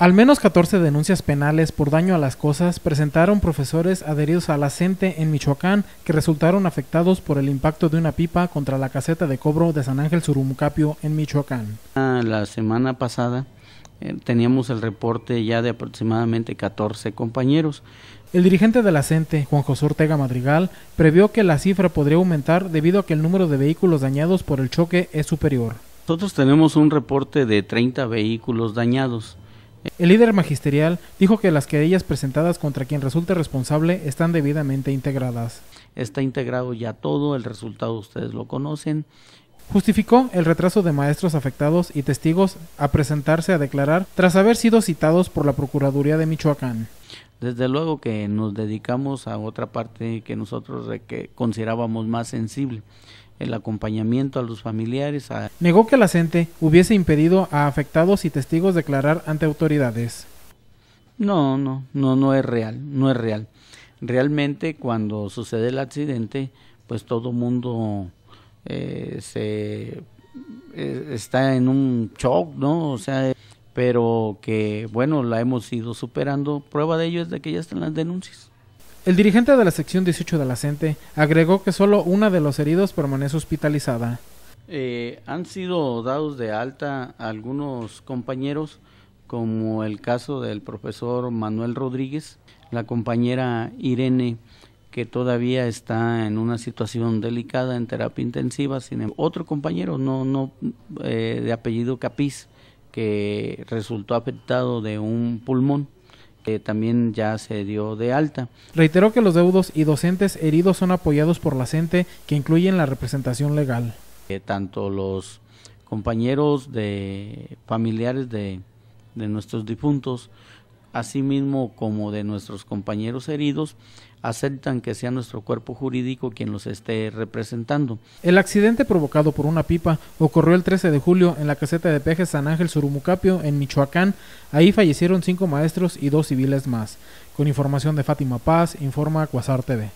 Al menos 14 denuncias penales por daño a las cosas presentaron profesores adheridos a la CENTE en Michoacán que resultaron afectados por el impacto de una pipa contra la caseta de cobro de San Ángel Surumucapio en Michoacán. Ah, la semana pasada eh, teníamos el reporte ya de aproximadamente 14 compañeros. El dirigente de la CENTE, Juan José Ortega Madrigal, previó que la cifra podría aumentar debido a que el número de vehículos dañados por el choque es superior. Nosotros tenemos un reporte de 30 vehículos dañados el líder magisterial dijo que las querellas presentadas contra quien resulte responsable están debidamente integradas. Está integrado ya todo, el resultado ustedes lo conocen. Justificó el retraso de maestros afectados y testigos a presentarse a declarar tras haber sido citados por la Procuraduría de Michoacán. Desde luego que nos dedicamos a otra parte que nosotros considerábamos más sensible el acompañamiento a los familiares. Negó que la gente hubiese impedido a afectados y testigos declarar ante autoridades. No, no, no, no es real, no es real. Realmente cuando sucede el accidente, pues todo mundo eh, se eh, está en un shock, ¿no? O sea, pero que bueno, la hemos ido superando. Prueba de ello es de que ya están las denuncias. El dirigente de la sección 18 de la CENTE agregó que solo una de los heridos permanece hospitalizada. Eh, han sido dados de alta algunos compañeros, como el caso del profesor Manuel Rodríguez, la compañera Irene, que todavía está en una situación delicada en terapia intensiva, sin em, otro compañero, no, no eh, de apellido Capiz, que resultó afectado de un pulmón también ya se dio de alta. Reiteró que los deudos y docentes heridos son apoyados por la gente que incluyen la representación legal. tanto los compañeros de familiares de, de nuestros difuntos asimismo como de nuestros compañeros heridos, aceptan que sea nuestro cuerpo jurídico quien los esté representando. El accidente provocado por una pipa ocurrió el 13 de julio en la caseta de peje San Ángel Surumucapio, en Michoacán. Ahí fallecieron cinco maestros y dos civiles más. Con información de Fátima Paz, informa Cuasar TV.